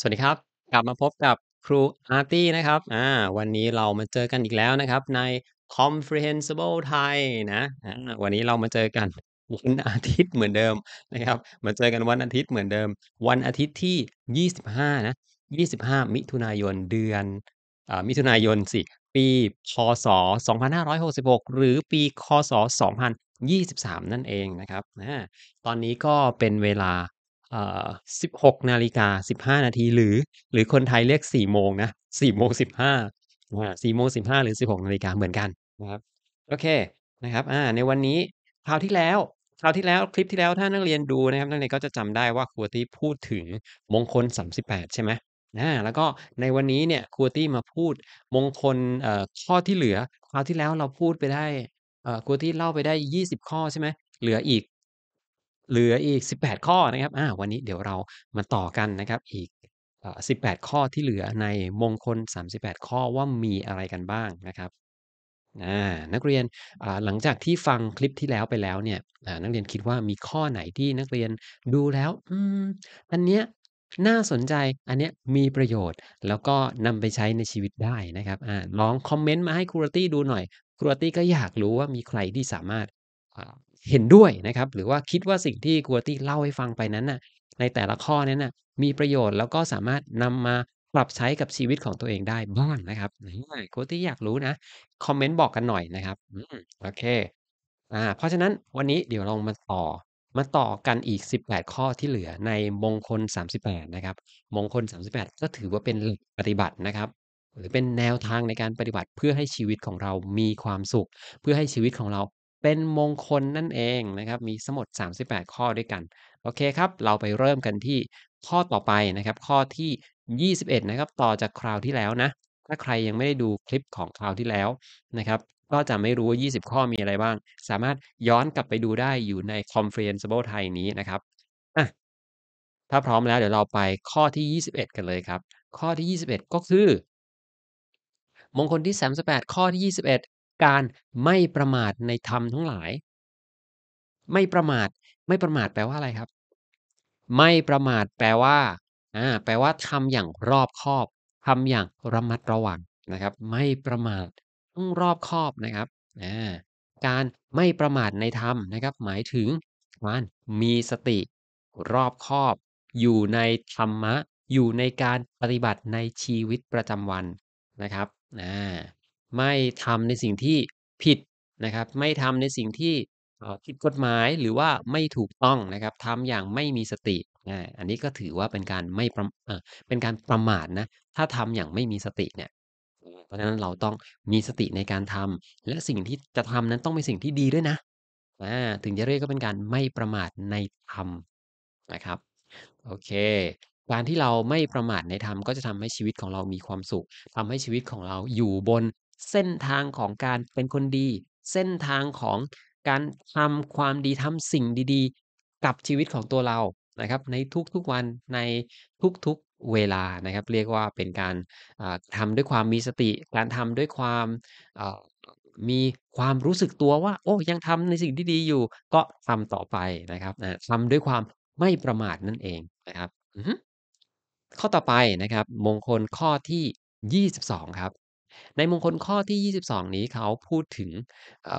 สวัสดีครับ กลับมาพบกับครูอาร์ตี้นะครับวันนี้เรามาเจอกันอีกแล้วนะครับใน comprehensible Thai นะวันนี้เรามาเจอกันวันอาทิตย์เหมือนเดิมนะครับมาเจอกันวันอาทิตย์เหมือนเดิม วันอาทิตย์ที่ 25นะ25 มิถุนายนเดือนอมิถุนายนสิ ปีพศ2566 หรือปี คศ 2023 นั่นเองนะครับตอนนี้ก็เป็นเวลาสิบหกนาฬิกาสิบห้านาทีหรือ หรือคนไทยเรียก่โมงนะสี่โมงสิบห่าสี่โมงสิบห้าหรือสิบหกนาฬิกาเหมือนกันนะครับโอเคนะครับอ่าในวันนี้คราวที่แล้วคราวที่แล้วคลิปที่แล้วถ้านักเรียนดูนะครับนักเรียนก็จะจำได้ว่าครูตี้พูดถึงมงคลสสามิบแปดใช่ไหมนะแล้วก็ในวันนี้เนี่ยครูตี้มาพูดมงคลเอ่อข้อที่เหลือคราวที่แล้วเราพูดไปได้เอ่อครูตี้เล่าไปได้ยี่สิบข้อใช่ไหมเหลืออีกเหลืออีก18 ข้อนะครับ อ่า วันนี้เดี๋ยวเรามาต่อกันนะครับ อีก18ข้อที่เหลือในมงคล38ข้อว่ามีอะไรกันบ้างนะครับนักเรียน หลังจากที่ฟังคลิปที่แล้วไปแล้วเนี่ยนักเรียนคิดว่ามีข้อไหนที่นักเรียนดูแล้ว อืม อันเนี้ย น่าสนใจ อันเนี้ยมีประโยชน์ แล้วก็นำไปใช้ในชีวิตได้นะครับอลองคอมเมนต์มาให้ครูตี้ดูหน่อย ครูตี้ก็อยากรู้ว่ามีใครที่สามารถเห็นด้วยนะครับหรือว่าคิดว่าสิ่งที่กัวตี้เล่าให้ฟังไปนั้นน่ะในแต่ละข้อนั้นน่ะมีประโยชน์แล้วก็สามารถนำมาปรับใช้กับชีวิตของตัวเองได้บ้างนะครับกัวตี้อยากรู้นะคอมเมนต์บอกกันหน่อยนะครับโอเคอ่าเพราะฉะนั้นวันนี้เดี๋ยวลองมาต่อ มาต่อกันอีก 18 ข้อที่เหลือในมงคล 38นะครับมงคล 38 ก็ถือว่าเป็นปฏิบัตินะครับ หรือเป็นแนวทางในการปฏิบัติเพื่อให้ชีวิตของเรามีความสุข เพื่อให้ชีวิตของเราเป็นมงคลนั่นเองนะครับมีสมุมด38 ข้อด้วยกันโอเคครับเราไปเริ่มกันที่ข้อต่อไปนะครับ ข้อที่ 21 นะครับต่อจากคราวที่แล้วนะถ้าใครยังไม่ได้ดูคลิปของคราวที่แล้วนะครับ ก็จะไม่รู้ว่า20 ข้อมีอะไรบ้างสามารถย้อนกลับไปดูได้อยู่ใน Conferenceable ไทยนี้นะครับอ่ะถ้าพร้อมแล้วเดี๋ยวเราไปข้อที่ 21 กันเลยครับ ข้อที่ 21 ก็คือ มงคลที่ 38 ข้อที่21การไม่ประมาทในธรรมทั้งหลาย ไม่ประมาทไม่ประมาทแปลว่าอะไรครับ ไม่ประมาทแปลว่าอ่า แปลว่า ทำอย่างรอบคอบ ทำอย่างระมัดระวังนะครับ ไม่ประมาทต้องรอบคอบนะครับอ่าการไม่ประมาทในธรรมนะครับ หมายถึงการมีสติ รอบคอบอยู่ในธรรมะ อยู่ในการปฏิบัติในชีวิตประจำวัน นะครับอ่าไม่ทำในสิ่งที่ผิดนะครับ ไม่ทำในสิ่งที่ผิดกฎหมายหรือว่าไม่ถูกต้องนะครับทำอย่างไม่มีสติอันนี้ก็ถือว่าเป็นการไม่เป็นการประมาทนะ ถ้าทำอย่างไม่มีสติเนี่ยเพราะฉะนั้นเราต้องมีสติในการทำ และสิ่งที่จะทำนั้นต้องเป็นสิ่งที่ดีด้วยนะถึงจะเรียกก็เป็นการไม่ประมาทในธรรมนะครับ โอเค การที่เราไม่ประมาทในธรรมก็จะทำให้ชีวิตของเรามีความสุขทำให้ชีวิตของเราอยู่บนเส้นทางของการเป็นคนดี เส้นทางของการทำความดีทำสิ่งดีๆ กับชีวิตของตัวเรานะครับ ในทุกๆวันในทุก ๆเวลานะครับ เรียกว่าเป็นการทำด้วยความมีสติ การทำด้วยความมีความรู้สึกตัวว่า โอ้ยังทำในสิ่งที่ดีอยู่ ก็ทำต่อไปนะครับทำด้วยความไม่ประมาทนั่นเองนะครับข้อต่อไปนะครับ มงคลข้อที่22ครับในมงคลข้อที่ 22 นี้เขาพูดถึง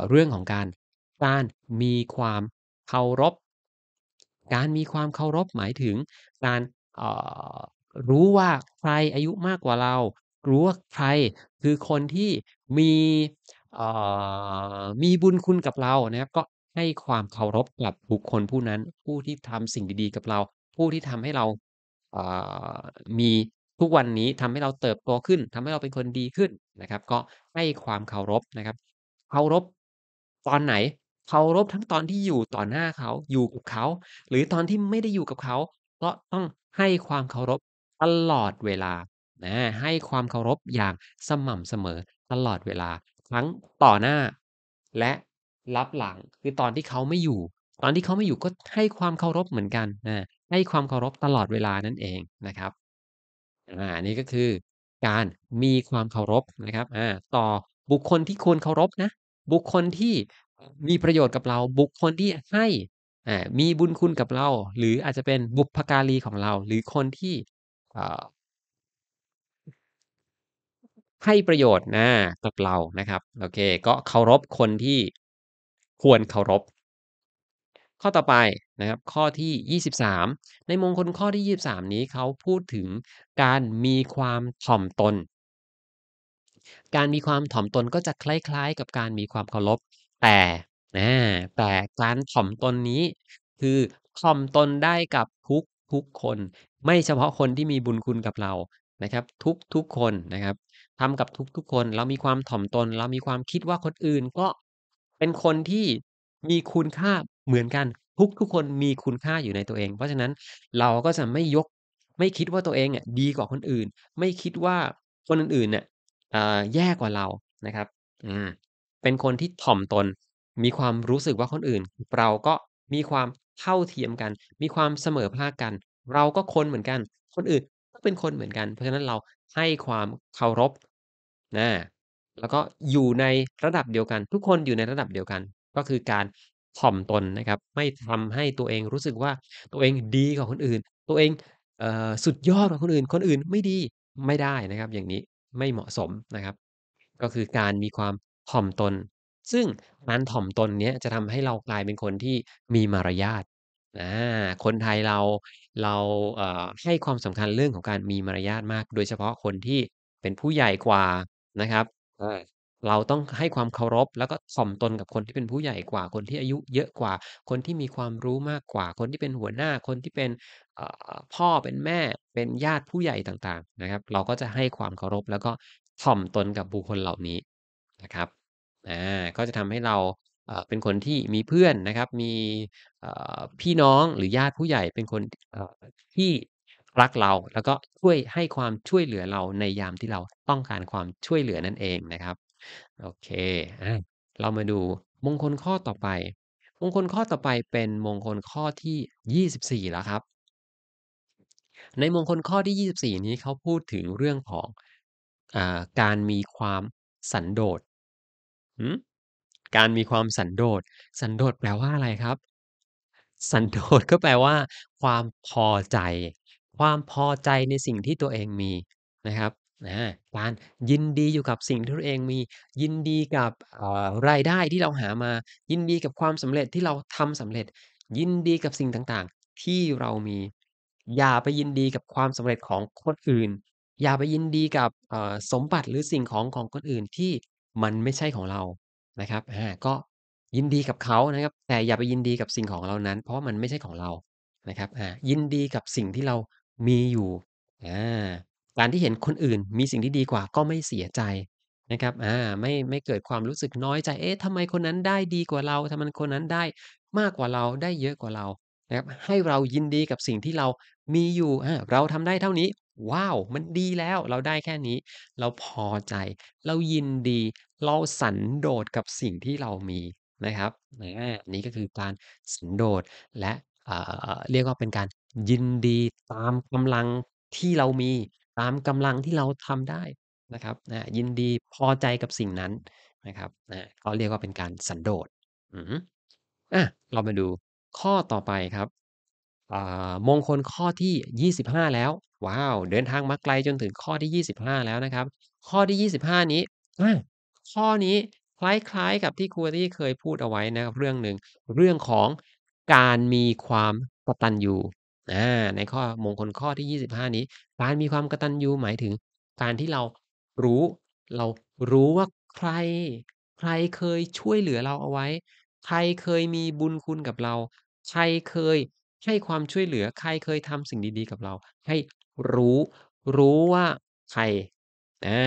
เรื่องของการการมีความเคารพการมีความเคารพหมายถึง การรู้ว่าใครอายุมากกว่าเรา รู้ว่าใครคือคนที่มีมีบุญคุณกับเรานะครับก็ให้ความเคารพกับบุคคลผู้นั้นผู้ที่ทำสิ่งดีๆกับเรา ผู้ที่ทำให้เรามีทุกวันนี้ทำให้เราเติบโตขึ้น ทำให้เราเป็นคนดีขึ้นนะครับ ก็ให้ความเคารพนะครับ เคารพตอนไหนเคารพทั้งตอนที่อยู่ต่อหน้าเขาอยู่กับเขา หรือตอนที่ไม่ได้อยู่กับเขาก็ต้องให้ความเคารพตลอดเวลานะให้ความเคารพอย่างสม่ำเสมอตลอดเวลาทั้งต่อหน้าและรับหลังคือตอนที่เขาไม่อยู่ ตอนที่เขาไม่อยู่ก็ให้ความเคารพเหมือนกันนะให้ความเคารพตลอดเวลานั่นเองนะครับอาันนี้ก็คือการมีความเคารพนะครับอาต่อบุคคลที่ควรเคารพนะ บุคคลที่มีประโยชน์กับเรา บุคคลที่ให้ อ่า มีบุญคุณกับเรา หรืออาจจะเป็นบุพการีของเรา หรือคนที่อ่าให้ประโยชน์นะ กับเรา นะครับ โอเค ก็เคารพคนที่ควรเคารพ ข้อต่อไปนะครับข้อที่ 23 ในมงคลข้อที่ 23 นี้เขาพูดถึงการมีความถ่อมตน การมีความถ่อมตนก็จะคล้ายๆ กับการมีความเคารพแต่นะแต่การถ่อมตนนี้คือถ่อมตนได้กับทุกทุกคน ไม่เฉพาะคนที่มีบุญคุณกับเรานะครับ ทุกทุกคนนะครับทำกับทุกทุกคนเรามีความถ่อมตน เรามีความคิดว่าคนอื่นก็เป็นคนที่มีคุณค่าเหมือนกันทุกทุกคนมีคุณค่าอยู่ในตัวเอง เพราะฉะนั้นเราก็จะไม่ยกไม่คิดว่าตัวเองเนี่ยดีกว่าคนอื่น ไม่คิดว่าคนอื่นๆเนี่ยแย่กว่าเรานะครับอืมเป็นคนที่ถ่อมตน มีความรู้สึกว่าคนอื่น เราก็มีความเท่าเทียมกัน มีความเสมอภาคกัน เราก็คนเหมือนกัน คนอื่นก็เป็นคนเหมือนกัน เพราะฉะนั้นเราให้ความเคารพนะ แล้วก็อยู่ในระดับเดียวกัน ทุกคนอยู่ในระดับเดียวกันก็คือการถ่อมตนนะครับ ไม่ทำให้ตัวเองรู้สึกว่าตัวเองดีกว่าคนอื่น ตัวเองเออสุดยอดกว่าคนอื่น คนอื่นไม่ดีไม่ได้นะครับ อย่างนี้ไม่เหมาะสมนะครับ ก็คือการมีความถ่อมตน ซึ่งการถ่อมตนเนี้ยจะทำให้เรากลายเป็นคนที่มีมารยาทนะคนไทยเราเราเออให้ความสำคัญเรื่องของการมีมารยาทมาก โดยเฉพาะคนที่เป็นผู้ใหญ่กว่านะครับเราต้องให้ความเคารพแล้วก็ถ่อมตนกับคนที่เป็นผู้ใหญ่กว่าคนที่อายุเยอะกว่าคนที่มีความรู้มากกว่าคนที่เป็นหัวหน้าคนที่เป็นพ่อเป็นแม่เป็นญาติผู้ใหญ่ต่างๆนะครับ เราก็จะให้ความเคารพแล้วก็ถ่อมตนกับบุคคลเหล่านี้นะครับอ่าก็จะทำให้เราเป็นคนที่มีเพื่อนนะครับ มีพี่น้องหรือญาติผู้ใหญ่เป็นคนที่รักเราแล้วก็ช่วยให้ความช่วยเหลือเราในยามที่เราต้องการความช่วยเหลือนั่นเองนะครับโอเคอเรามาดู มงคลข้อต่อไป มงคลข้อต่อไปเป็นมงคลข้อที่24 แล้วครับ ในมงคลข้อที่ 24 นี้เขาพูดถึงเรื่องของอาการมีความสันโดษการมีความสันโดษ สันโดษแปลว่าอะไรครับ สันโดษก็แปลว่าความพอใจ ความพอใจในสิ่งที่ตัวเองมี นะครับนะการยินดีอยู่กับสิ่งที่ตัวเองมียินดีกับรายได้ที่เราหามายินดีกับความสำเร็จที่เราทำสำเร็จ ยินดีกับสิ่งต่าง ๆ ที่เรามีอย่าไปยินดีกับความสำเร็จของคนอื่น อย่าไปยินดีกับสมบัติหรือสิ่งของของคนอื่นที่มันไม่ใช่ของเรานะครับอ่าก็ยินดีกับเขานะครับ แต่อย่าไปยินดีกับสิ่งของเรานั้น เพราะมันไม่ใช่ของเรานะครับอ่ายินดีกับสิ่งที่เรามีอยู่อ่าการที่เห็นคนอื่นมีสิ่งที่ดีกว่าก็ไม่เสียใจนะครับ อ่า ไม่ไม่เกิดความรู้สึกน้อยใจ เอ๊ะทำไมคนนั้นได้ดีกว่าเราทำไมคนนั้นได้มากกว่าเรา ได้เยอะกว่าเรา นะครับ ให้เรายินดีกับสิ่งที่เรามีอยู่อ่าเราทำได้เท่านี้ ว้าว มันดีแล้ว เราได้แค่นี้ เราพอใจ เรายินดี เราสันโดษกับสิ่งที่เรามีนะครับนะนี่ก็คือการสันโดษและเอ่อเรียกว่าเป็นการ ยินดีตามกำลังที่เรามีตามกำลังที่เราทำได้นะครับนะยินดีพอใจกับสิ่งนั้นนะครับนะเ็เรียกว่าเป็นการสันโดษอืมอ่ะเรามาดูข้อต่อไปครับมงคลข้อที่ 25 แล้ว ว้าว เดินทางมาไกลจนถึงข้อที่ 25 แล้วนะครับ ข้อที่ 25 นี้ ข้อนี้คล้ายๆ กับที่ครูที่เคยพูดเอาไว้นะครับ เรื่องหนึ่งเรื่องของการมีความกตัญญูในข้อมงคลข้อที่ 25 นี้การมีความกระตันยูหมายถึง การที่เรารู้ เรารู้ว่าใคร ใครเคยช่วยเหลือเราเอาไว้ ใครเคยมีบุญคุณกับเรา ใครเคยให้ความช่วยเหลือใครเคยทำสิ่งดีๆกับเราให้รู้ รู้ว่าใครอ่า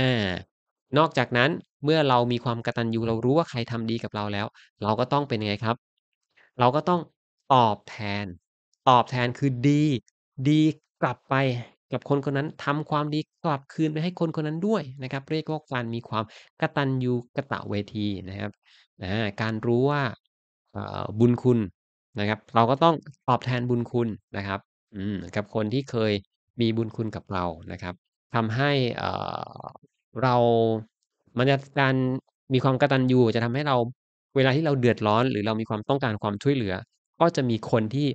นอกจากนั้นเมื่อเรามีความกระตันยูเรารู้ว่าใครทำดีกับเราแล้ว เราก็ต้องเป็นไงครับ เราก็ต้องตอบแทนตอบแทนคือดี ดีกลับไปกับคนคนนั้นทำความดีกลับคืนไปให้คนคนนั้นด้วยนะครับ เรียกว่าการมีความกตัญญูกะตะเวทีนะครับนะการรู้ว่าบุญคุณนะครับ เราก็ต้องตอบแทนบุญคุณนะครับ อืมกับคนที่เคยมีบุญคุณกับเรานะครับ ทำให้เรามันจะการมีความกตัญญูจะทำให้เราเวลาที่เราเดือดร้อน หรือเรามีความต้องการความช่วยเหลือ ก็จะมีคนที่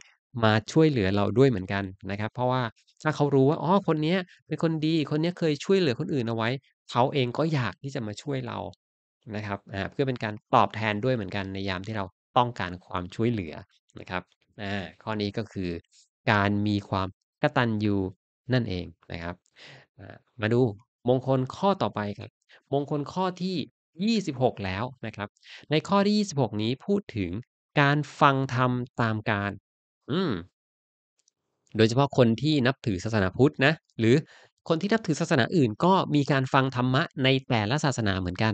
มาช่วยเหลือเราด้วยเหมือนกันนะครับ เพราะว่าถ้าเขารู้ว่าอ๋อคนนี้เป็นคนดีคนนี้เคยช่วยเหลือคนอื่นเอาไว้ เขาเองก็อยากที่จะมาช่วยเรานะครับเพื่อเป็นการตอบแทนด้วยเหมือนกันในยามที่เราต้องการความช่วยเหลือนะครับข้อนี้ก็คือการมีความกตัญญูนั่นเองนะครับมาดูมงคลข้อต่อไปครับมงคลข้อที่ 26 แล้วนะครับ ในข้อที่ 26 นี้พูดถึงการฟังธรรมตามการอืมโดยเฉพาะคนที่นับถือศาสนาพุทธนะหรือคนที่นับถือศาสนาอื่นก็มีการฟังธรรมะในแต่ละศาสนาเหมือนกัน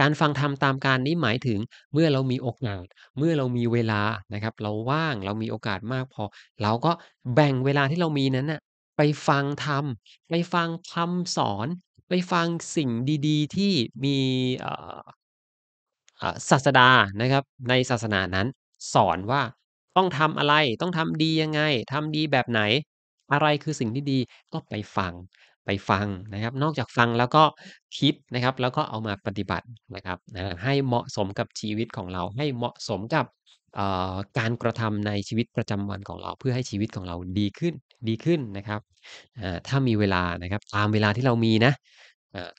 การฟังธรรมตามการนี้หมายถึงเมื่อเรามีโอกาสเมื่อเรามีเวลานะครับ เราว่างเรามีโอกาสมากพอเราก็แบ่งเวลาที่เรามีนั้นน่ะไปฟังธรรมไปฟังคำสอน ไปฟังสิ่งดี ๆ ที่มีาศาสดานะครับ ในศาสนานั้น สอนว่าต้องทำอะไรต้องทำดียังไงทำดีแบบไหน อะไรคือสิ่งที่ดี ก็ไปฟังไปฟังนะครับ นอกจากฟังแล้วก็คิดนะครับ แล้วก็เอามาปฏิบัตินะครับนะให้เหมาะสมกับชีวิตของเราให้เหมาะสมกับการกระทำในชีวิตประจำวันของเรา เพื่อให้ชีวิตของเราดีขึ้นดีขึ้นนะครับถ้ามีเวลานะครับตามเวลาที่เรามีนะ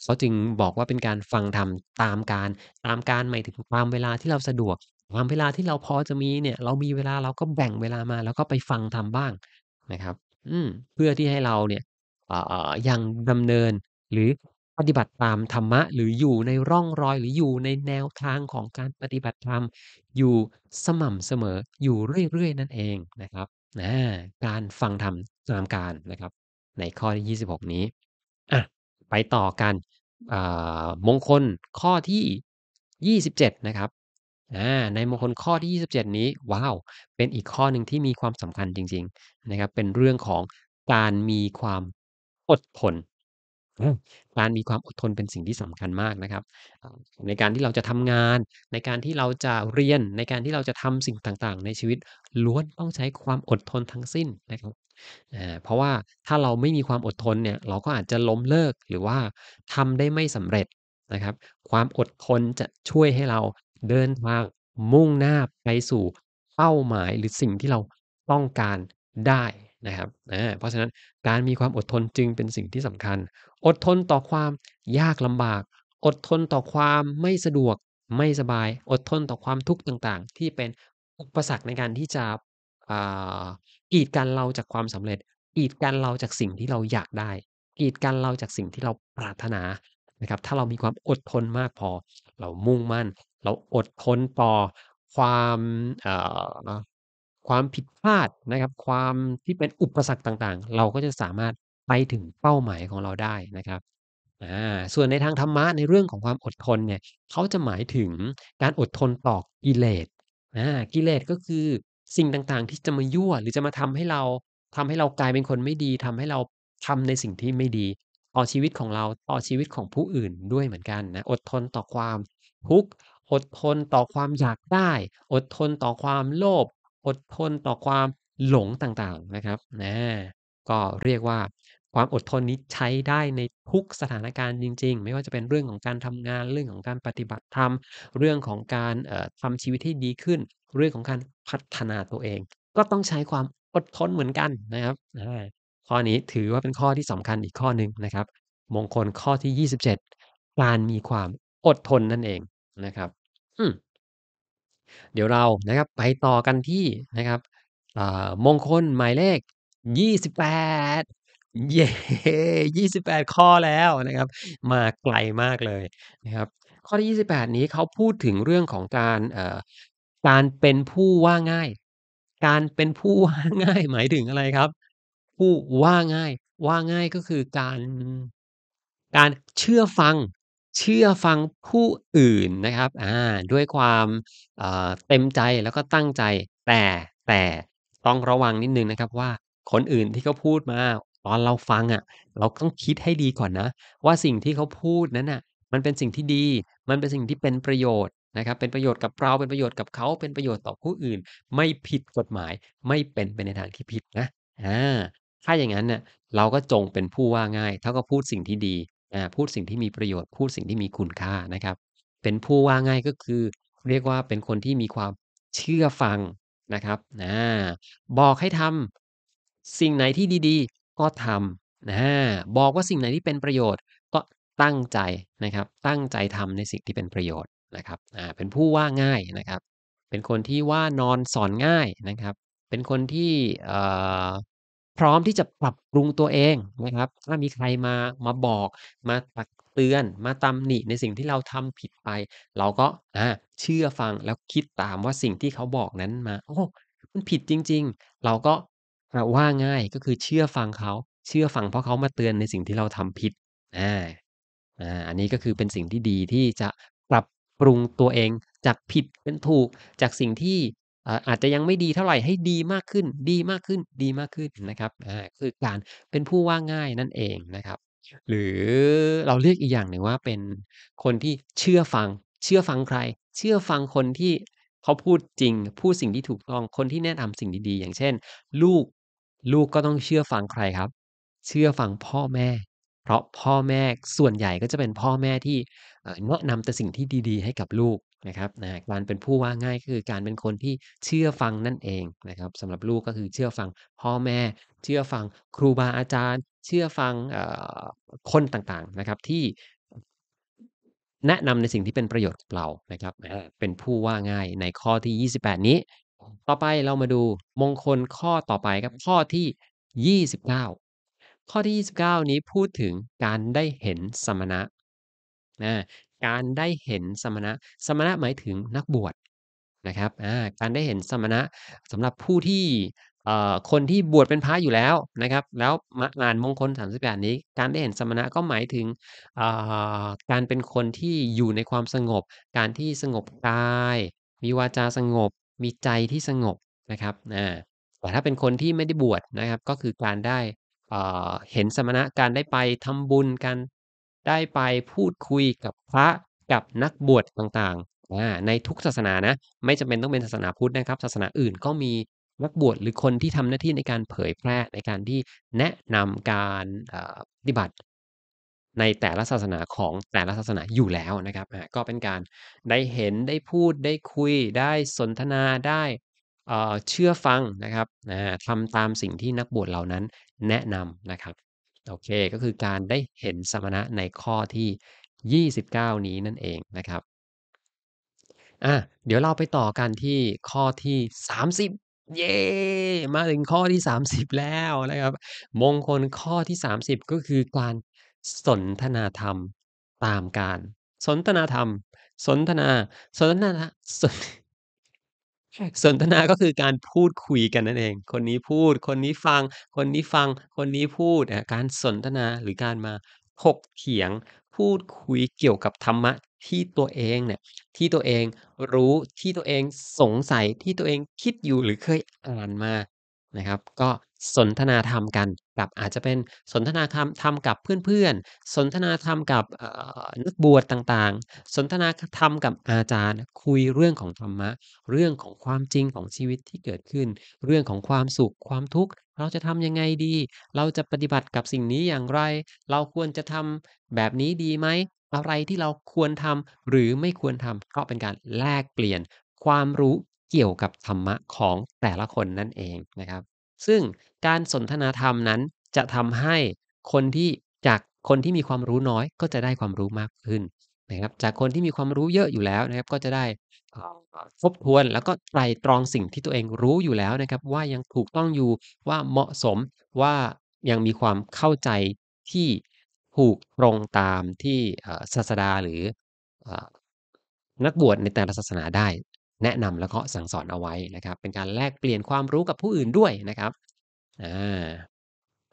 เขาจึงบอกว่าเป็นการฟังธรรมตามการ ตามการหมายถึงตามเวลาที่เราสะดวกความเวลาที่เราพอจะมีเนี่ยเรามีเวลาเราก็แบ่งเวลามา แล้วก็ไปฟังทำบ้างนะครับอืมเพื่อที่ให้เราเนี่ยเอ่อยังดำเนินหรือปฏิบัติตามธรรมะ หรืออยู่ในร่องรอยหรืออยู่ในแนวทางของการปฏิบัติธรรมอยู่สม่ำเสมออยู่เรื่อยๆนั่นเองนะครับนะการฟังธรรมตามการนะครับ ในข้อที่26นี้ อ่ะ ไปต่อกันมงคลข้อที่27นะครับในมงคลข้อที่ 27 นี้ว้าว เป็นอีกข้อหนึ่งที่มีความสำคัญจริง ๆ นะครับเป็นเรื่องของการมีความอดทนการมีความอดทนเป็นสิ่งที่สำคัญมากนะครับ ในการที่เราจะทำงาน ในการที่เราจะเรียนในการที่เราจะทำสิ่งต่างๆ ในชีวิตล้วนต้องใช้ความอดทนทั้งสิ้นนะครับเพราะว่าถ้าเราไม่มีความอดทนเนี่ย เราก็อาจจะล้มเลิกหรือว่าทำได้ไม่สำเร็จนะครับ ความอดทนจะช่วยให้เราเดินทางมุ่งหน้าไปสู่เป้าหมายหรือสิ่งที่เราต้องการได้นะครับนะเพราะฉะนั้นการมีความอดทนจึงเป็นสิ่งที่สำคัญ อดทนต่อความยากลำบาก อดทนต่อความไม่สะดวกไม่สบายอดทนต่อความทุกข์ต่างๆ ที่เป็นอุปสรรคในการที่จะอกีดกันเราจากความสำเร็จกีดกันเราจากสิ่งที่เราอยากได้ กีดกันเราจากสิ่งที่เราปรารถนานะครับถ้าเรามีความอดทนมากพอเรามุ่งมั่นเราอดทนต่อความความผิดพลาดนะครับ ความที่เป็นอุปสรรคต่างๆ เราก็จะสามารถไปถึงเป้าหมายของเราได้นะครับ ส่วนในทางธรรมะในเรื่องของความอดทนเนี่ยเขาจะหมายถึงการอดทนต่อกิเลสกิเลสก็คือสิ่งต่างๆที่จะมายั่วหรือจะมาทำให้เรา ทำให้เรากลายเป็นคนไม่ดี ทำให้เราทำในสิ่งที่ไม่ดี ต่อชีวิตของเราต่อชีวิตของผู้อื่นด้วยเหมือนกันนะอดทนต่อความทุกข์อดทนต่อความอยากได้ อดทนต่อความโลภ อดทนต่อความหลงต่างๆนะครับ นะ ก็เรียกว่าความอดทนนี้ใช้ได้ในทุกสถานการณ์จริงๆ ไม่ว่าจะเป็นเรื่องของการทำงาน เรื่องของการปฏิบัติธรรม เรื่องของการทำชีวิตให้ดีขึ้น เรื่องของการพัฒนาตัวเอง ก็ต้องใช้ความอดทนเหมือนกันนะครับ ข้อนี้ถือว่าเป็นข้อที่สำคัญอีกข้อหนึ่งนะครับ มงคลข้อที่ 27การมีความอดทนนั่นเองนะครับอืมเดี๋ยวเรานะครับ ไปต่อกันที่นะครับมงคลหมายเลข 28 เย้ปดข้อแล้วนะครับ มาไกลมากเลย นะครับ ข้อที่ยี่สิบแปดนี้เขาพูดถึงเรื่องของการเอ่อการเป็นผู้ว่าง่าย การเป็นผู้ว่าง่ายหมายถึงอะไรครับ ผู้ว่าง่าย ว่าง่ายก็คือการ การเชื่อฟังเชื่อฟังผู้อื่นนะครับอ่าด้วยความเเต็มใจแล้วก็ตั้งใจแต่แต่ต้องระวังนิดนึงนะครับ ว่าคนอื่นที่เขาพูดมา ตอนเราฟังอะ่ะเราต้องคิดให้ดีก่อนนะ ว่าสิ่งที่เขาพูดนั้นอ่ะมันเป็นสิ่งที่ดี มันเป็นสิ่งที่เป็นประโยชน์นะครับ เป็นประโยชน์กับเรา เป็นประโยชน์กับเขา เป็นประโยชน์ต่อผู้อื่นไม่ผิดกฎหมายไม่เป็นไปในทางที่ผิดนะอ่าถ้าอย่างนั้นเนี่ยเราก็จงเป็นผู้ว่าง่ายเท่ากับพูดสิ่งที่ดีอ่าพูดสิ่งที่มีประโยชน์พูดสิ่งที่มีคุณค่านะครับ เป็นผู้ว่าง่ายก็คือ เรียกว่าเป็นคนที่มีความเชื่อฟังนะครับอาบอกให้ทำสิ่งไหนที่ดี ๆ ก็ทำนะบอกว่าสิ่งไหนที่เป็นประโยชน์ก็ตั้งใจนะครับ ตั้งใจทำในสิ่งที่เป็นประโยชน์นะครับอ่าเป็นผู้ว่าง่ายนะครับ เป็นคนที่ว่านอนสอนง่ายนะครับ เป็นคนที่เอ่อพร้อมที่จะปรับปรุงตัวเองนะครับถ้ามีใครมามาบอก มาตักเตือน มาตำหนิในสิ่งที่เราทำผิดไป เราก็อ่าเชื่อฟังแล้วคิดตามว่าสิ่งที่เขาบอกนั้นมาโอ้มันผิดจริงๆ เราก็ว่าง่ายก็คือเชื่อฟังเขาเชื่อฟังเพราะเขามาเตือนในสิ่งที่เราทำผิดอ่าอ่าอันนี้ก็คือเป็นสิ่งที่ดีที่จะปรับปรุงตัวเอง จากผิดเป็นถูกจากสิ่งที่อาจจะยังไม่ดีเท่าไหร่ให้ดีมากขึ้น ดีมากขึ้นดีมากขึ้นนะครับคือการเป็นผู้ว่าง่ายนั่นเองนะครับ หรือเราเรียกอีกอย่างหนึ่งว่าเป็นคนที่เชื่อฟังเชื่อฟังใคร เชื่อฟังคนที่เขาพูดจริงพูดสิ่งที่ถูกต้องคนที่แนะนำสิ่งดีๆ อย่างเช่น ลูกลูกก็ต้องเชื่อฟังใครครับ เชื่อฟังพ่อแม่เพราะพ่อแม่ส่วนใหญ่ก็จะเป็นพ่อแม่ที่เนะนำแต่สิ่งที่ดี ๆ ให้กับลูกนะครับนะการเป็นผู้ว่าง่ายคือการเป็นคนที่เชื่อฟังนั่นเองนะครับสำหรับลูกก็คือเชื่อฟังพ่อแม่เชื่อฟังครูบาอาจารย์ เชื่อฟังคนต่างๆนะครับที่แนะนำในสิ่งที่เป็นประโยชน์กับเรานะครับเป็นผู้ว่าง่ายในข้อที่ 28 นี้ ต่อไปเรามาดูมงคลข้อต่อไปครับ ข้อที่29ข้อที่29นี้พูดถึงการได้เห็นสมณะนะการได้เห็นสมณะ สมณะหมายถึงนักบวชนะครับการได้เห็นสมณะ สำหรับผู้ที่คนที่บวชเป็นพระอยู่แล้วนะครับ แล้วงานมงคล38นี้การได้เห็นสมณะก็หมายถึงการเป็นคนที่อยู่ในความสงบ การที่สงบกาย มีวาจาสงบมีใจที่สงบนะครับแต่ถ้าเป็นคนที่ไม่ได้บวชนะครับ ก็คือการได้เห็นสมณะการได้ไปทำบุญกัน ได้ไปพูดคุยกับพระกับนักบวชต่างๆในทุกศาสนานะไม่จำเป็นต้องเป็นศาสนาพุทธนะครับ ศาสนาอื่นก็มีนักบวชหรือคนที่ทำหน้าที่ในการเผยแพร่ในการที่แนะนำการปฏิบัติในแต่ละศาสนาของแต่ละศาสนาอยู่แล้วนะครับก็เป็นการได้เห็นได้พูดได้คุยได้สนทนาได้เชื่อฟังนะครับทำตามสิ่งที่นักบวชเหล่านั้นแนะนำนะครับ โอเคก็คือการได้เห็นสมณะในข้อที่ 29 นี้นั่นเองนะครับอ่ะเดี๋ยวเราไปต่อกันที่ข้อที่30เย้มาถึงข้อที่30แล้วนะครับ มงคลข้อที่30 ก็คือการสนทนาธรรมตามการ สนทนาธรรม สนทนา สนทนาสนสนทนาก็คือการพูดคุยกันนั่นเอง คนนี้พูด คนนี้ฟัง คนนี้ฟัง คนนี้พูด่การสนทนาหรือการมาพกเถียง พูดคุยเกี่ยวกับธรรมะที่ตัวเองเนี่ย ที่ตัวเองรู้ ที่ตัวเองสงสัย ที่ตัวเองคิดอยู่หรือเคยอ่านมานะครับก็สนทนาธรรมกันกับอาจจะเป็นสนทนาธรรมธรรมกับเพื่อนๆ สนทนาธรรมกับนักบวชต่างๆ สนทนาธรรมกับอาจารย์คุยเรื่องของธรรมะ เรื่องของความจริงของชีวิตที่เกิดขึ้น เรื่องของความสุข ความทุกข์เราจะทำยังไงดี เราจะปฏิบัติกับสิ่งนี้อย่างไร เราควรจะทำแบบนี้ดีไหมอะไรที่เราควรทำหรือไม่ควรทำก็เป็นการแลกเปลี่ยนความรู้เกี่ยวกับธรรมะของแต่ละคนนั่นเองนะครับ ซึ่งการสนทนาธรรมนั้นจะทำให้คนที่จากคนที่มีความรู้น้อยก็จะได้ความรู้มากขึ้นนะครับจากคนที่มีความรู้เยอะอยู่แล้วนะครับ ก็จะได้ทบทวนแล้วก็ไตรตรองสิ่งที่ตัวเองรู้อยู่แล้วนะครับ ว่ายังถูกต้องอยู่ว่าเหมาะสมว่ายังมีความเข้าใจที่ถูกตรงตามที่ศาสดาหรือนักบวชในแต่ละศาสนาได้แนะนำแล้วก็สั่งสอนเอาไว้นะครับ เป็นการแลกเปลี่ยนความรู้กับผู้อื่นด้วยนะครับ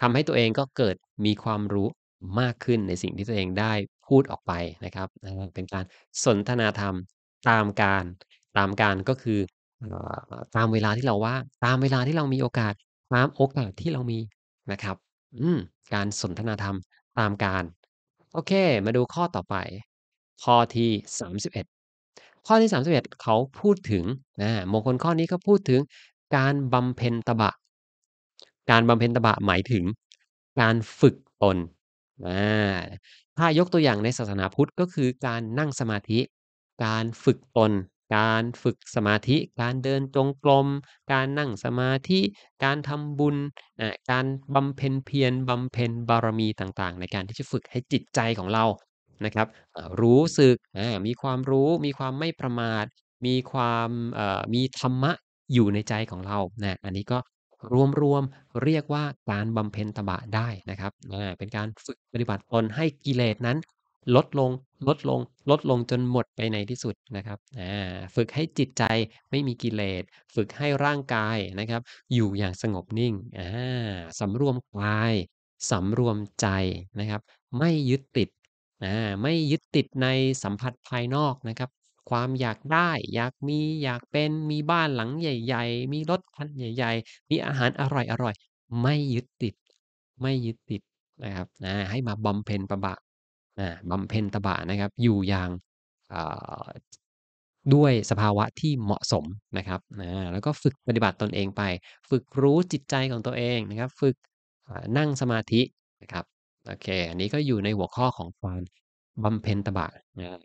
ทำให้ตัวเองก็เกิดมีความรู้มากขึ้นในสิ่งที่ตัวเองได้พูดออกไปนะครับเป็นการสนทนาธรรม ตามการ ตามการก็คือตามเวลาที่เราว่า ตามเวลาที่เรามีโอกาสตามโอกาสที่เรามีนะครับอืการสนทนาธรรมตามการ โอเค มาดูข้อต่อไป ข้อที่สสามิบเอ็ดข้อที่31เขาพูดถึงนะมงคลข้อนี้ก็พูดถึงการบำเพ็ญตบะ การบำเพ็ญตบะหมายถึง การฝึกตนถ้ายกตัวอย่างในศาสนาพุทธก็คือการนั่งสมาธิ การฝึกตน การฝึกสมาธิ การเดินจงกรมการนั่งสมาธิ การทำบุญการบำเพ็ญเพียรบำเพ็ญบารมีต่างๆ ในการที่จะฝึกให้จิตใจของเรานะครับรู้สึกมีความรู้มีความไม่ประมาท มีความมีธรรมะ อยู่ในใจของเรานะอันนี้ก็รวมๆเรียกว่าการบำเพ็ญตบะได้นะครับเป็นการฝึกปฏิบัติตนให้กิเลสนั้น ลดลงลดลงลดลงจนหมดไปในที่สุดนะครับฝึกให้จิตใจไม่มีกิเลส ฝึกให้ร่างกายนะครับอยู่อย่างสงบนิ่งอาสำรวมกายสำรวมใจนะครับไม่ยึดติดไม่ยึดติดในสัมผัสภายนอกนะครับ ความอยากได้ อยากมีอยากเป็นมีบ้านหลังใหญ่ๆ มีรถคันใหญ่ๆ มีอาหารอร่อยๆ ไม่ยึดติด ไม่ยึดติดนะครับนะให้มาบำเพ็ญตบะนะบำเพ็ญตบะนะครับ อยู่อย่างด้วยสภาวะที่เหมาะสมนะครับนะแล้วก็ฝึกปฏิบัติตนเองไป ฝึกรู้จิตใจของตัวเองนะครับ ฝึกนั่งสมาธินะครับโอเค อันนี้ก็อยู่ในหัวข้อของความบำเพ็ญตบะนะ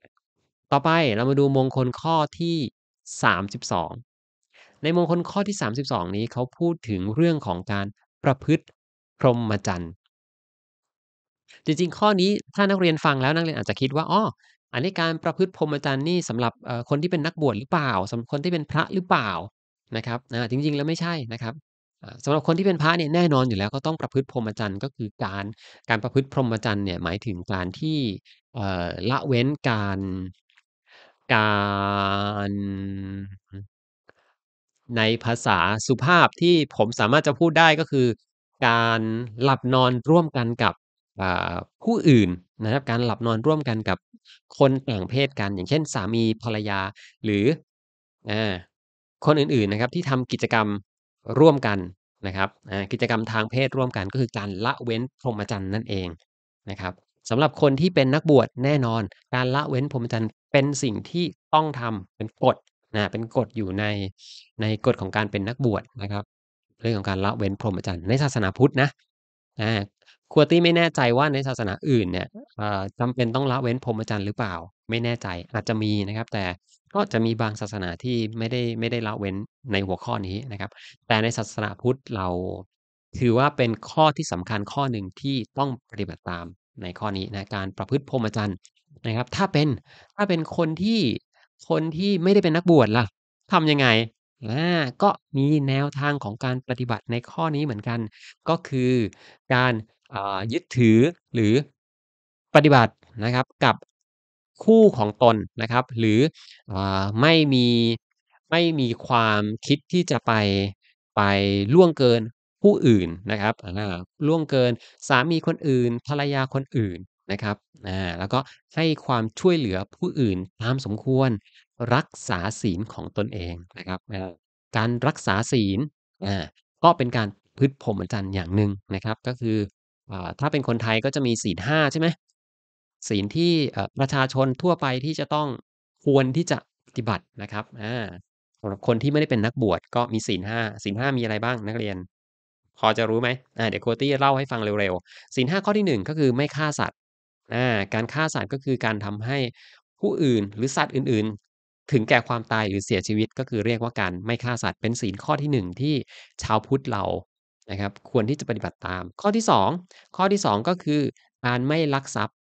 ต่อไปเรามาดูมงคลข้อที่32ในมงคลข้อที่32 นี้เขาพูดถึงเรื่องของการประพฤติพรหมจรรย์ จริงๆ ข้อนี้ถ้านักเรียนฟังแล้วนักเรียนอาจจะคิดว่าอ๋ออันนี้การประพฤติพรหมจรรย์นี่สำหรับคนที่เป็นนักบวชหรือเปล่าสำหรับคนที่เป็นพระหรือเปล่านะครับ นะ จริงๆแล้วไม่ใช่นะครับสำหรับคนที่เป็นพระเนี่ยแน่นอนอยู่แล้ว ก็ต้องประพฤติพรหมจรรย์ ก็คือการการประพฤติพรหมจรรย์เนี่ยหมายถึงการที่ละเว้นการการในภาษาสุภาพที่ผมสามารถจะพูดได้ก็คือการหลับนอนร่วมกันกับผู้อื่นนะครับ การหลับนอนร่วมกันกับคนต่างเพศกัน อย่างเช่น สามีภรรยาหรืออคนอื่น ๆนะครับ ที่ทำกิจกรรมร่วมกันนะครับกิจกรรมทางเพศร่วมกันก็คือการละเว้นพรหมจรรย์นั่นเองนะครับสำหรับคนที่เป็นนักบวชแน่นอน การละเว้นพรหมจรรย์เป็นสิ่งที่ต้องทำ เป็นกฎนะเป็นกฎอยู่ในในกฎของการเป็นนักบวชนะครับเรื่องของการละเว้นพรหมจรรย์ในศาสนาพุทธนะคัวตี้ไม่แน่ใจว่าในศาสนาอื่นเนี่ยจำเป็นต้องละเว้นพรหมจรรย์หรือเปล่า ไม่แน่ใจอาจจะมีนะครับ แต่ก็จะมีบางศาสนาที่ไม่ได้ไม่ได้ละเว้นในหัวข้อนี้นะครับ แต่ในศาสนาพุทธเรา ถือว่าเป็นข้อที่สำคัญข้อหนึ่งที่ต้องปฏิบัติตามในข้อนี้นะการประพฤติพรหมจรรย์นะครับ ถ้าเป็นถ้าเป็นคนที่คนที่ไม่ได้เป็นนักบวชล่ะ ทํำยังไงก็มีแนวทางของการปฏิบัติในข้อนี้เหมือนกัน ก็คือการยึดถือหรือปฏิบัตินะครับกับคู่ของตนนะครับ หรืออไม่มีไม่มีความคิดที่จะไปไปล่วงเกินผู้อื่นนะครับล่วงเกินสามีคนอื่น ภรรยาคนอื่นนะครับ อ่า แล้วก็ให้ความช่วยเหลือผู้อื่นตามสมควรรักษาศีลของตนเองนะครับการรักษาศีล อ่า ก็เป็นการพืชผมอาจารย์อย่างหนึ่งนะครับ ก็คือ อ่า ถ้าเป็นคนไทยก็จะมีศีลห้าใช่ไหมศีลที่ประชาชนทั่วไปที่จะต้องควรที่จะปฏิบัตินะครับ อ่าสำหรับคนที่ไม่ได้เป็นนักบวชก็มีศีลห้าศีลห้ามีอะไรบ้างนักเรียน พอจะรู้ไหมอ่าเดี๋ยวโคตี้เล่าให้ฟังเร็วๆ ศีลห้าข้อที่หนึ่งก็คือไม่ฆ่าสัตวการฆ่าสัตว์ก็คือการทำให้ผู้อื่น หรือสัตว์อื่นๆ ถึงแก่ความตายหรือเสียชีวิตก็คือเรียกว่าการไม่ฆ่าสัตว์เป็นศีลข้อที่1ที่ชาวพุทธเรานะครับควรที่จะปฏิบัติตาม ข้อที่2ข้อที่ 2 ก็คือการไม่ลักทรัพย์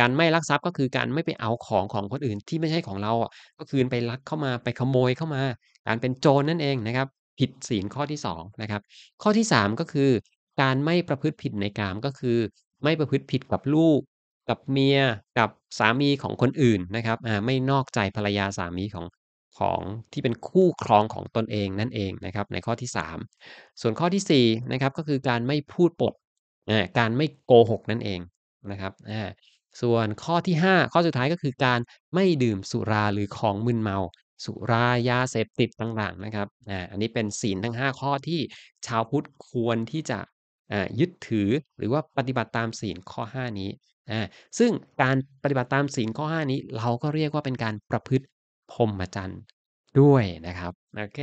การไม่ลักทรัพย์ก็คือการไม่ไปเอาของของคนอื่นที่ไม่ใช่ของเราก็คือไปลักเข้ามาไปขโมยเข้ามา การเป็นโจรนนั่นเองนะครับ ผิดศีลข้อที่2นะครับ ข้อที่3ก็คือ การไม่ประพฤติผิดในกามก็คือไม่ประพฤติผิดกับลูกกับเมียกับสามีของคนอื่นนะครับไม่นอกใจภรรยาสามีของของที่เป็นคู่ครองของตนเองนั่นเองนะครับ ในข้อที่3ส่วนข้อที่4นะครับก็คือการไม่พูดปดการไม่โกหกนั่นเองนะครับส่วนข้อที่5ข้อสุดท้ายก็คือการไม่ดื่มสุราหรือของมึนเมา สุรายาเสพติดต่างๆ นะครับอันนี้เป็นศีลทั้ง5ข้อที่ชาวพุทธควรที่จะยึดถือ หรือว่าปฏิบัติตามศีลข้อ5นี้ซึ่งการปฏิบัติตามศีลข้อ5นี้ เราก็เรียกว่าเป็นการประพฤติพรหมจรรย์ด้วยนะครับ โอเค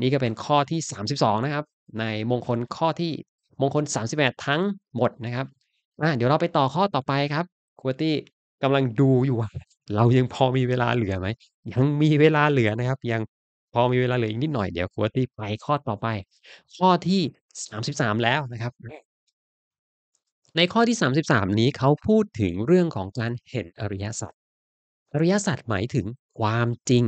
นี่ก็เป็นข้อที่ 32 นะครับ ในมงคลข้อที่มงคล 38 ทั้งหมดนะครับเดี๋ยวเราไปต่อข้อต่อไปครับคุูตี้กำลังดูอยู่ว่าเรายังพอมีเวลาเหลือไหม ยังมีเวลาเหลือนะครับ ยังพอมีเวลาเหลืออีกนิดหน่อย เดี๋ยวคุูตี้ไปข้อต่อไป ข้อที่สสสามิบามแล้วนะครับ ในข้อที่สสสามิบามนี้เขาพูดถึงเรื่องของการเห็นอริยสัจอริยสัจหมายถึงความจริง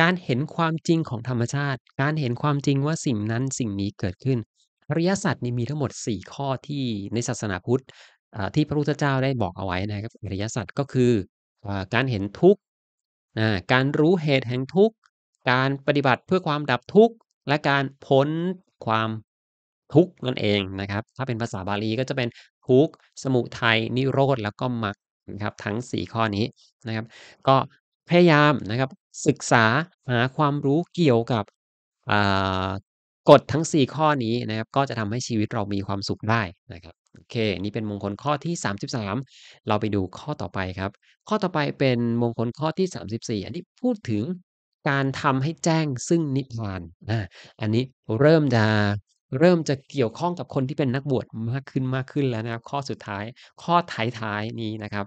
การเห็นความจริงของธรรมชาติ การเห็นความจริงว่าสิ่งนั้นสิ่งนี้เกิดขึ้น อริยสัจนี้มีทั้งหมดสี่ข้อที่ในศาสนาพุทธที่พระพุทธเจ้าได้บอกเอาไว้นะครับอริยสัจก็คือการเห็นทุกข์การรู้เหตุแห่งทุกข์การปฏิบัติเพื่อความดับทุกข์และการพ้นความทุกนั่นเองนะครับถ้าเป็นภาษาบาลีก็จะเป็นทุกสมุทัยนิโรธแล้วก็มรรคนะครับทั้ง4ข้อนี้นะครับ ก็พยายามนะครับศึกษาหาความรู้เกี่ยวกับกฎทั้ง 4 ข้อนี้นะครับก็จะทำให้ชีวิตเรามีความสุขได้นะครับโอเคนี่เป็นมงคลข้อที่33เราไปดูข้อต่อไปครับ ข้อต่อไปเป็นมงคลข้อที่ 34 อันนี้พูดถึงการทำให้แจ้งซึ่งนิพพานนะอันนี้เริ่มจะเริ่มจะเกี่ยวข้องกับคนที่เป็นนักบวชมากขึ้นมากขึ้นแล้วนะครับข้อสุดท้ายข้อท้ายๆนี้นะครับ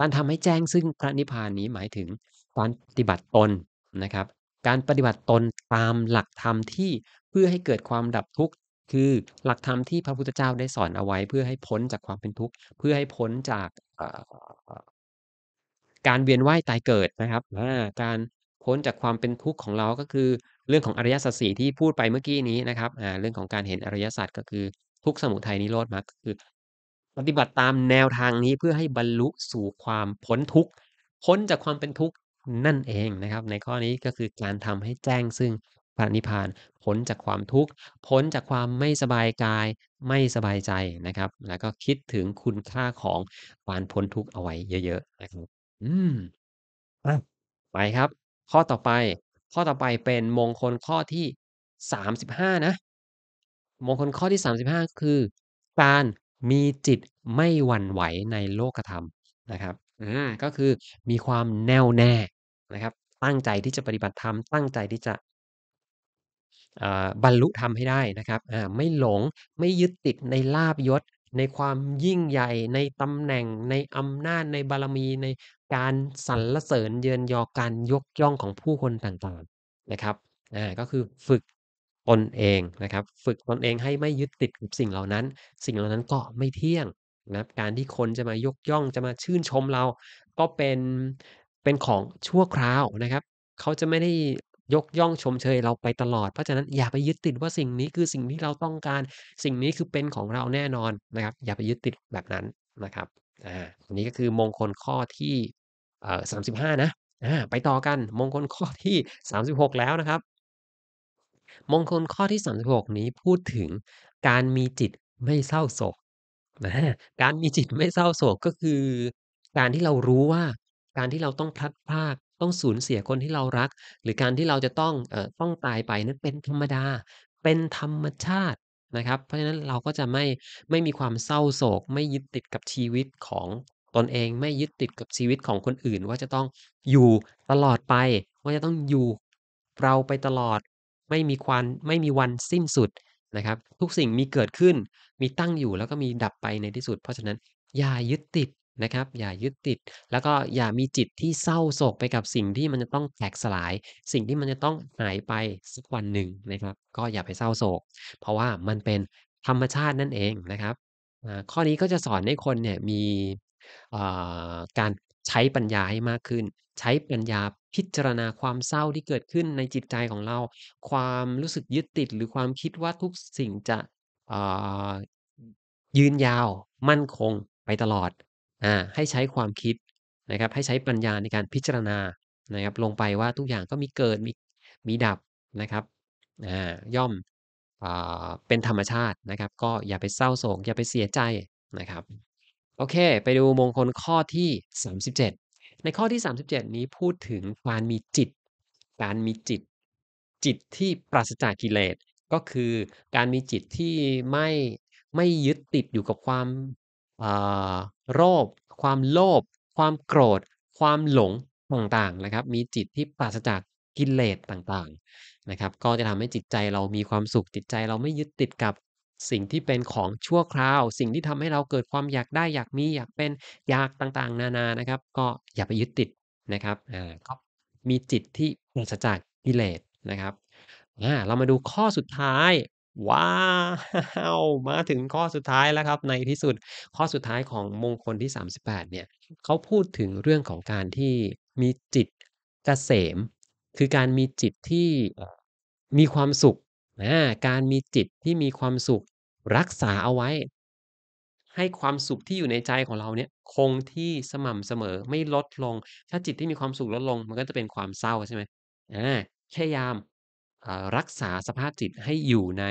การทำให้แจ้งซึ่งพระนิพพานนี้หมายถึงการปฏิบัติตนนะครับ การปฏิบัติตนตามหลักธรรมที่เพื่อให้เกิดความดับทุกข์คือหลักธรรมที่พระพุทธเจ้าได้สอนเอาไว้ เพื่อให้พ้นจากความเป็นทุกข์เพื่อให้พ้นจากการเวียนว่ายตายเกิดนะครับการพ้นจากความเป็นทุกข์ของเราก็คือเรื่องของอริยสัจสี่ที่พูดไปเมื่อกี้นี้นะครับอ่าเรื่องของการเห็นอริยสัจก็คือทุกสมุทัยนิโรธมรรคคือปฏิบัติตามแนวทางนี้เพื่อให้บรรลุสู่ความพ้นทุกข์พ้นจากความเป็นทุกข์นั่นเองนะครับ ในข้อนี้ก็คือการทำให้แจ้งซึ่งพระนิพพานพ้นจากความทุกข์พ้นจากความไม่สบายกาย ไม่สบายใจนะครับ แล้วก็คิดถึงคุณค่าของการพ้นทุกข์เอาไว้เยอะๆนะครับอืมไปครับ ข้อต่อไปข้อต่อไปเป็นมงคลข้อที่ 35 นะ มงคลข้อที่ 35คือ การมีจิตไม่หวั่นไหวในโลกธรรมนะครับอ่าก็คือมีความแน่วแน่นะครับ ตั้งใจที่จะปฏิบัติธรรม ตั้งใจที่จะบรรลุธรรมให้ได้นะครับอ่าไม่หลงไม่ยึดติดในลาบยศ ในความยิ่งใหญ่ ในตำแหน่งในอำนาจในบารมีในการสรรเสริญเยินยอการยกย่องของผู้คนต่างๆนะครับอ่าก็คือฝึกตนเองนะครับ ฝึกตนเองให้ไม่ยึดติดกับสิ่งเหล่านั้น สิ่งเหล่านั้นก็ไม่เที่ยงนะการที่คนจะมายกย่องจะมาชื่นชมเราก็เป็นเป็นของชั่วคราวนะครับ เขาจะไม่ได้ยกย่องชมเชย เราไปตลอด เพราะฉะนั้นอย่าไปยึดติดว่าสิ่งนี้คือสิ่งที่เราต้องการสิ่งนี้คือเป็นของเราแน่นอนนะครับ อย่าไปยึดติดแบบนั้นนะครับอันนี้ก็คือมงคลข้อที่สามสิบห้านะ ไปต่อกันมงคลข้อที่สามสิบหกแล้วนะครับ มงคลข้อที่สามสิบหกนี้พูดถึงการมีจิตไม่เศร้าโศกนะการมีจิตไม่เศร้าโศกก็คือการที่เรารู้ว่า การที่เราต้องพลัดพรากต้องสูญเสียคนที่เรารัก หรือการที่เราจะต้องอต้องตายไปนั้นเป็นธรรมดา เป็นธรรมชาตินะครับเพราะฉะนั้นเราก็จะไม่ไม่มีความเศร้าโศก ไม่ยึดติดกับชีวิตของตนเอง ไม่ยึดติดกับชีวิตของคนอื่นว่าจะต้องอยู่ตลอดไป ว่าจะต้องอยู่เราไปตลอดไม่มีควันไม่มีวันสิ้นสุดนะครับ ทุกสิ่งมีเกิดขึ้นมีตั้งอยู่แล้วก็มีดับไปในที่สุด เพราะฉะนั้น อย่ายึดติดนะครับอย่ายึดติดแล้วก็อย่ามีจิตที่เศร้าโศกไปกับสิ่งที่มันจะต้องแตกสลาย สิ่งที่มันจะต้องหายไปสักวันหนึ่งนะครับ ก็อย่าไปเศร้าโศก เพราะว่ามันเป็นธรรมชาตินั่นเองนะครับข้อนี้ก็จะสอนให้คนเนี่ยมีการใช้ปัญญาให้มากขึ้น ใช้ปัญญาพิจารณาความเศร้าที่เกิดขึ้นในจิตใจของเรา ความรู้สึกยึดติดหรือความคิดว่าทุกสิ่งจะยืนยาวมั่นคงไปตลอดอ่าให้ใช้ความคิดนะครับ ให้ใช้ปัญญาในการพิจารณานะครับ ลงไปว่าทุกอย่างก็มีเกิดมีมีดับนะครับอ่าย่อมอ่าเป็นธรรมชาตินะครับ ก็อย่าไปเศร้าโศกอย่าไปเสียใจนะครับ โอเค ไปดูมงคลข้อที่ 37 ในข้อที่37นี้พูดถึงการมีจิต การมีจิต จิตที่ปราศจากกิเลส ก็คือการมีจิตที่ไม่ไม่ยึดติดอยู่กับความโรคความโลภ ความโกรธ ความหลงต่างๆนะครับ มีจิตที่ปราศจากกิเลสต่างๆนะครับ ก็จะทำให้จิตใจเรามีความสุขจิตใจเราไม่ยึดติดกับสิ่งที่เป็นของชั่วคราว สิ่งที่ทำให้เราเกิดความอยากได้อยากมีอยากเป็น อยากต่างๆ นานานะครับ ก็อย่าไปยึดติดนะครับก็มีจิตที่ปราศจากกิเลสนะครับอาเรามาดูข้อสุดท้ายว้าว มาถึงข้อสุดท้ายแล้วครับ ในที่สุดข้อสุดท้ายของมงคลที่ 38เนี่ยเขาพูดถึงเรื่องของการที่มีจิตกเกษม คือการมีจิตที่มีความสุขนะการมีจิตที่มีความสุขรักษาเอาไว้ ให้ความสุขที่อยู่ในใจของเราเนี่ย คงที่สม่ำเสมอไม่ลดลงถ้าจิตที่มีความสุขลดลง มันก็จะเป็นความเศร้าใช่ไหมอ่าพยายามรักษาสภาพจิตให้อยู่ใน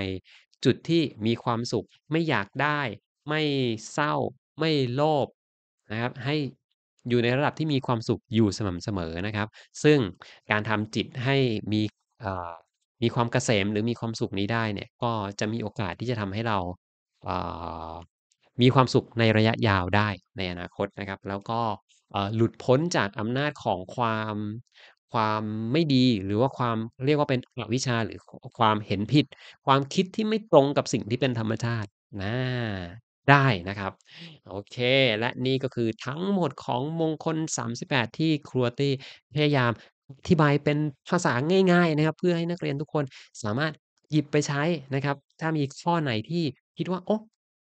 จุดที่มีความสุขไม่อยากได้ ไม่เศร้า ไม่โลภนะครับ ให้อยู่ในระดับที่มีความสุขอยู่สม่ำเสมอนะครับ ซึ่งการทำจิตให้มีมีความเกษมหรือมีความสุข นี้ได้เนี่ย ก็จะมีโอกาสที่จะทำให้เรามีความสุขในระยะยาวได้ ในอนาคตนะครับ แล้วก็หลุดพ้นจากอำนาจของความความไม่ดีหรือว่าความเรียกว่าเป็นหลักวิชาหรือความเห็นผิด ความคิดที่ไม่ตรงกับสิ่งที่เป็นธรรมชาตินะได้นะครับ โอเค และนี่ก็คือทั้งหมดของมงคล 38 ที่ครัวตี้พยายามอธิบายเป็นภาษาง่าย ๆ นะครับ เพื่อให้นักเรียนทุกคนสามารถหยิบไปใช้นะครับ ถ้ามีข้อไหนที่คิดว่า โอ้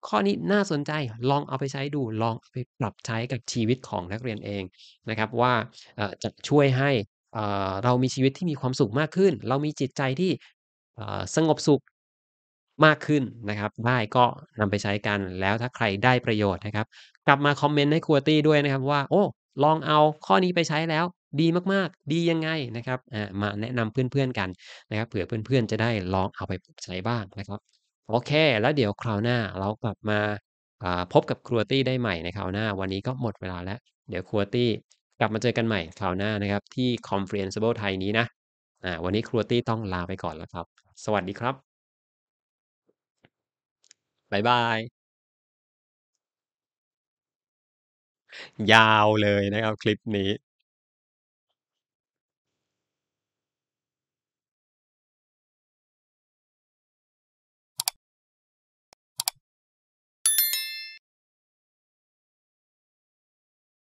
ข้อนี้น่าสนใจลองเอาไปใช้ดูลองไปปรับใช้กับชีวิตของนักเรียนเองนะครับว่าจะช่วยให้เรามีชีวิตที่มีความสุขมากขึ้น เรามีจิตใจที่สงบสุขมากขึ้นนะครับ ได้ก็นำไปใช้กัน แล้วถ้าใครได้ประโยชน์นะครับ กลับมาคอมเมนต์ให้ครัวตี้ด้วยนะครับ ว่า โอ้ ลองเอาข้อนี้ไปใช้แล้ว ดีมากๆ ดียังไงนะครับ มาแนะนำเพื่อนๆกันนะครับ เผื่อเพื่อน ๆ จะได้ลองเอาไปใช้บ้างนะครับโอเค แล้วเดี๋ยวคราวหน้า เรากลับมาพบกับครัวตี้ได้ใหม่ในคราวหน้า วันนี้ก็หมดเวลาแล้ว เดี๋ยวครัวตี้กลับมาเจอกันใหม่คราวหน้านะครับ ที่ c o n f e r e n c e a b l e ไทยนี้นะ อ่า วันนี้ครัวตี้ต้องลาไปก่อนแล้วครับ สวัสดีครับบายบาย ยาวเลยนะครับคลิปนี้